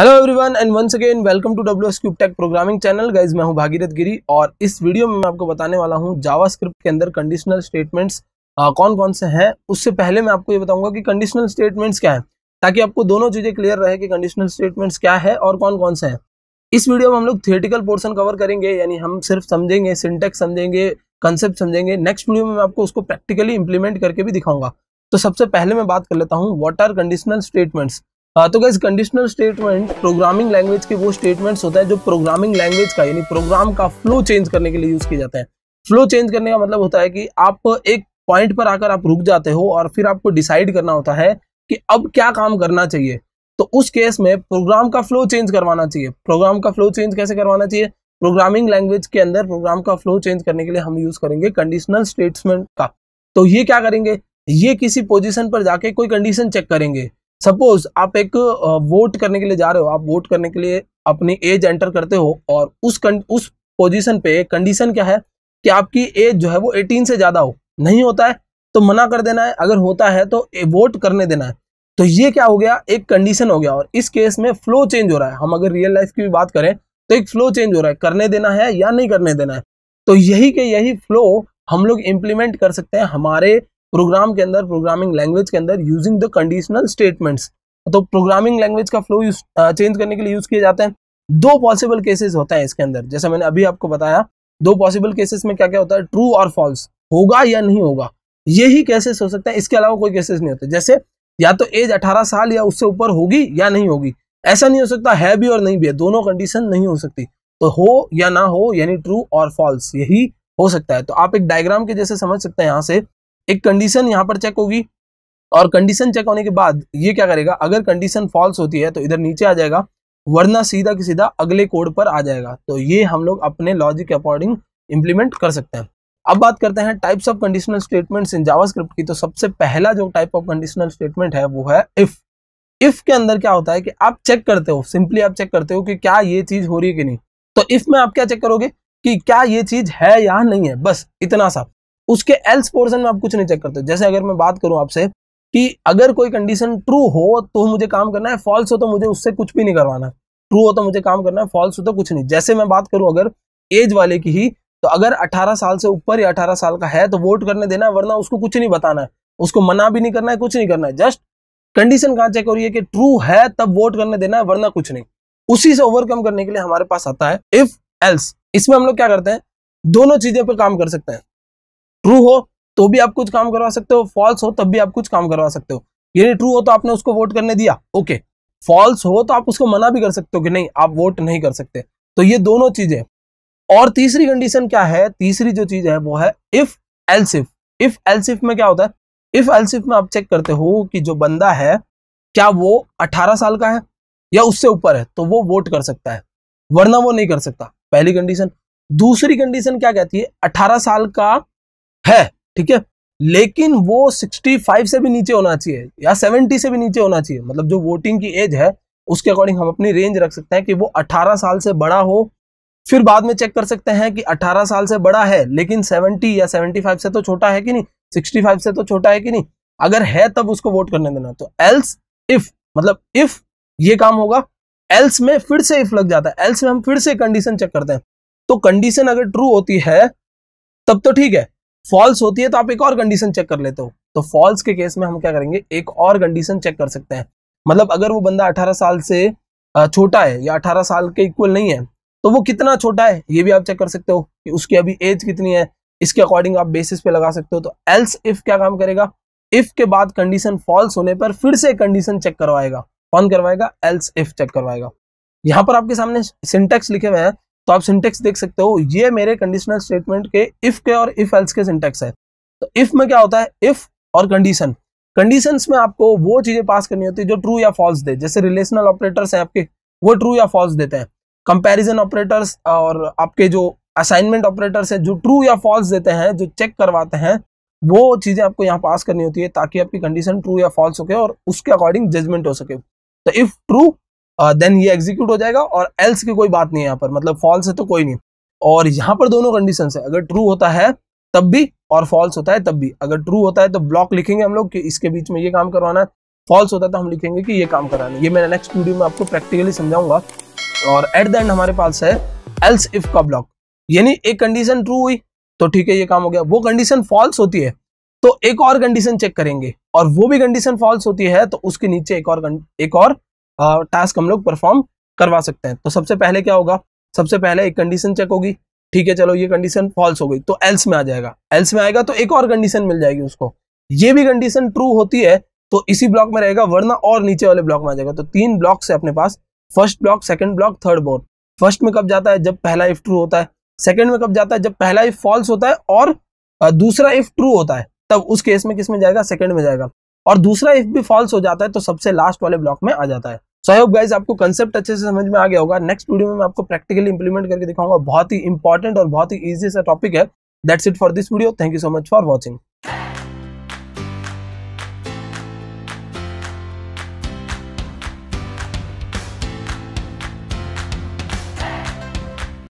hello everyone and once again welcome to W S tech programming channel guys मैं हूं भागीरथ गिरी और इस video में मैं आपको बताने वाला हूं जावास्क्रिप्ट के अंदर कंडीशनल स्टेटमेंट्स कौन कौन से हैं उससे पहले मैं आपको ये बताऊंगा कि कंडीशनल स्टेटमेंट्स क्या है ताकि आपको दोनों चीज़ें क्लियर रहे कि कंडीशनल स्टेटमेंट्स क्या है और कौन कौन से हैं इस वीडियो में हम लोग थिएटिकल पोर्सन कवर करेंगे यानी हम सिर्फ समझेंगे सिंटेक्स समझेंगे कंसेप्ट समझेंगे नेक्स्ट वीडियो में मैं आपको उसको प्रैक्टिकली इंप्लीमेंट करके भी दिखाऊंगा तो सबसे पहले मैं बात कर लेता हूँ वॉट आर कंडीशनल स्टेटमेंट्स हाँ तो guys conditional statement programming language के वो स्टेटमेंट्स होते हैं जो प्रोग्रामिंग लैंग्वेज का यानी प्रोग्राम का फ्लो चेंज करने के लिए यूज किया जाता है फ्लो चेंज करने का मतलब होता है कि आप एक पॉइंट पर आकर आप रुक जाते हो और फिर आपको डिसाइड करना होता है कि अब क्या काम करना चाहिए तो उस केस में प्रोग्राम का फ्लो चेंज करवाना चाहिए प्रोग्राम का फ्लो चेंज कैसे करवाना चाहिए प्रोग्रामिंग लैंग्वेज के अंदर प्रोग्राम का फ्लो चेंज करने के लिए हम यूज करेंगे कंडीशनल स्टेटमेंट का तो ये क्या करेंगे ये किसी पोजिशन पर जाके कोई कंडीशन चेक करेंगे सपोज आप एक वोट करने के लिए जा रहे हो आप वोट करने के लिए अपनी एज एंटर करते हो और उस उस पोजीशन पे कंडीशन क्या है कि आपकी एज जो है वो 18 से ज़्यादा हो नहीं होता है तो मना कर देना है अगर होता है तो वोट करने देना है तो ये क्या हो गया एक कंडीशन हो गया और इस केस में फ्लो चेंज हो रहा है हम अगर रियल लाइफ की भी बात करें तो एक फ्लो चेंज हो रहा है करने देना है या नहीं करने देना है तो यही के यही फ्लो हम लोग इम्प्लीमेंट कर सकते हैं हमारे प्रोग्राम के अंदर प्रोग्रामिंग लैंग्वेज के अंदर यूजिंग द कंडीशनल स्टेटमेंट्स तो प्रोग्रामिंग लैंग्वेज का फ्लो चेंज करने के लिए यूज किए जाते हैं दो पॉसिबल केसेस होते हैं इसके अंदर जैसे मैंने अभी आपको बताया दो पॉसिबल केसेस में क्या क्या होता है ट्रू और फॉल्स होगा या नहीं होगा यही केसेस हो सकते हैं इसके अलावा कोई केसेस नहीं होते जैसे या तो एज 18 साल या उससे ऊपर होगी या नहीं होगी ऐसा नहीं हो सकता है भी और नहीं भी है दोनों कंडीशन नहीं हो सकती तो हो या ना हो यानी ट्रू और फॉल्स यही हो सकता है तो आप एक डायग्राम के जैसे समझ सकते हैं यहाँ से एक कंडीशन यहाँ पर चेक होगी और कंडीशन चेक होने के बाद ये क्या करेगा अगर कंडीशन फॉल्स होती है तो इधर नीचे आ जाएगा वरना सीधा की सीधा अगले कोड पर आ जाएगा तो ये हम लोग अपने लॉजिक के अकॉर्डिंग इंप्लीमेंट कर सकते हैं अब बात करते हैं types of conditional statements in JavaScript की तो सबसे पहला जो टाइप ऑफ कंडीशनल स्टेटमेंट है वो है इफ इफ के अंदर क्या होता है कि आप चेक करते हो सिंपली आप चेक करते हो कि क्या ये चीज हो रही है कि नहीं तो इफ में आप क्या चेक करोगे कि क्या ये चीज है या नहीं है बस इतना सा उसके एल्स पोर्सन में आप कुछ नहीं चेक करते जैसे अगर मैं बात करूं आपसे कि अगर कोई कंडीशन ट्रू हो तो मुझे काम करना है फॉल्स हो तो मुझे उससे कुछ भी नहीं करवाना ट्रू हो तो मुझे काम करना है फॉल्स हो तो कुछ नहीं जैसे मैं बात करूं अगर एज वाले की ही तो अगर 18 साल से ऊपर या 18 साल का है तो वोट करने देना है वरना उसको कुछ नहीं बताना है उसको मना भी नहीं करना है कुछ नहीं करना है जस्ट कंडीशन कहाँ चेक हो रही है कि ट्रू है तब वोट करने देना है वरना कुछ नहीं उसी से ओवरकम करने के लिए हमारे पास आता है इफ एल्स इसमें हम लोग क्या करते हैं दोनों चीजें पर काम कर सकते हैं ट्रू हो तो भी आप कुछ काम करवा सकते हो फॉल्स हो तब भी आप कुछ काम करवा सकते हो यानी ट्रू हो तो आपने उसको वोट करने दिया ओके फॉल्स हो तो आप उसको मना भी कर सकते हो कि नहीं आप वोट नहीं कर सकते तो ये दोनों चीजें और तीसरी कंडीशन क्या है तीसरी जो चीज है वो है इफ एल्सिफ इफ एल्सिफ में क्या होता है इफ एल्सिफ में आप चेक करते हो कि जो बंदा है क्या वो 18 साल का है या उससे ऊपर है तो वो वोट कर सकता है वरना वो नहीं कर सकता पहली कंडीशन दूसरी कंडीशन क्या कहती है 18 साल का है ठीक है लेकिन वो 65 से भी नीचे होना चाहिए या 70 से भी नीचे होना चाहिए मतलब जो वोटिंग की एज है उसके अकॉर्डिंग हम अपनी रेंज रख सकते हैं कि वो 18 साल से बड़ा हो फिर बाद में चेक कर सकते हैं कि 18 साल से बड़ा है लेकिन 70 या 75 से तो छोटा है कि नहीं 65 से तो छोटा है कि नहीं अगर है तब उसको वोट करने देना तो एल्स इफ मतलब इफ ये काम होगा एल्स में फिर से इफ लग जाता है एल्स में हम फिर से कंडीशन चेक करते हैं तो कंडीशन अगर ट्रू होती है तब तो ठीक है फॉल्स होती है तो आप एक और कंडीशन चेक कर लेते हो तो फॉल्स के केस में हम क्या करेंगे एक और कंडीशन चेक कर सकते हैं मतलब अगर वो बंदा 18 साल से छोटा है या 18 साल के इक्वल नहीं है तो वो कितना छोटा है ये भी आप चेक कर सकते हो कि उसकी अभी एज कितनी है इसके अकॉर्डिंग आप बेसिस पे लगा सकते हो तो एल्स इफ क्या काम करेगा इफ के बाद कंडीशन फॉल्स होने पर फिर से कंडीशन चेक करवाएगा कौन करवाएगा एल्स इफ चेक करवाएगा यहाँ पर आपके सामने सिंटेक्स लिखे हुए हैं तो आप सिंटेक्स देख सकते हो ये मेरे कंडीशनल स्टेटमेंट के इफ के और इफ एल्स के सिंटेक्स है तो इफ में क्या होता है इफ और कंडीशन कंडीशन में आपको वो चीजें पास करनी होती है जो ट्रू या फॉल्स दे जैसे रिलेशनल ऑपरेटर्स हैं आपके वो ट्रू या फॉल्स देते हैं कंपेरिजन ऑपरेटर्स और आपके जो असाइनमेंट ऑपरेटर्स हैं जो ट्रू या फॉल्स देते हैं जो चेक करवाते हैं वो चीजें आपको यहाँ पास करनी होती है ताकि आपकी कंडीशन ट्रू या फॉल्स हो और उसके अकॉर्डिंग जजमेंट हो सके तो इफ ट्रू देन ये एग्जीक्यूट हो जाएगा और एल्स की कोई बात नहीं है यहाँ पर मतलब फॉल्स है तो कोई नहीं और यहाँ पर दोनों कंडीशन है अगर ट्रू होता है तब भी और फॉल्स होता है तब भी अगर ट्रू होता है तो ब्लॉक लिखेंगे हम लोग कि इसके बीच में ये काम करवाना है फॉल्स होता है तो हम लिखेंगे कि ये काम कराना है ये मैंने नेक्स्ट वीडियो में आपको प्रैक्टिकली समझाऊंगा और एट द एंड हमारे पास है एल्स इफ का ब्लॉक यानी एक कंडीशन ट्रू हुई तो ठीक है ये काम हो गया वो कंडीशन फॉल्स होती है तो एक और कंडीशन चेक करेंगे और वो भी कंडीशन फॉल्स होती है तो उसके नीचे एक और एक और टास्क हम लोग परफॉर्म करवा सकते हैं तो सबसे पहले क्या होगा सबसे पहले एक कंडीशन चेक होगी ठीक है चलो ये कंडीशन फॉल्स हो गई तो एल्स में आ जाएगा एल्स में आएगा तो एक और कंडीशन मिल जाएगी उसको ये भी कंडीशन ट्रू होती है तो इसी ब्लॉक में रहेगा वरना और नीचे वाले ब्लॉक में आ जाएगा तो तीन ब्लॉक्स है अपने पास first block second block third board first में कब जाता है जब पहला इफ ट्रू होता है सेकंड में कब जाता है जब पहला इफ फॉल्स होता है और दूसरा इफ ट्रू होता है तब उस केस में किस में जाएगा सेकंड में जाएगा और दूसरा इफ भी फॉल्स हो जाता है तो सबसे लास्ट वाले ब्लॉक में आ जाता है सो आई होप गाइज आपको कंसेप्ट अच्छे से समझ में आ गया होगा नेक्स्ट वीडियो में मैं आपको प्रैक्टिकली इंप्लीमेंट करके दिखाऊंगा बहुत ही इंपॉर्टेंट और बहुत ही ईजी सा टॉपिक है that's it for this video thank you so much for watching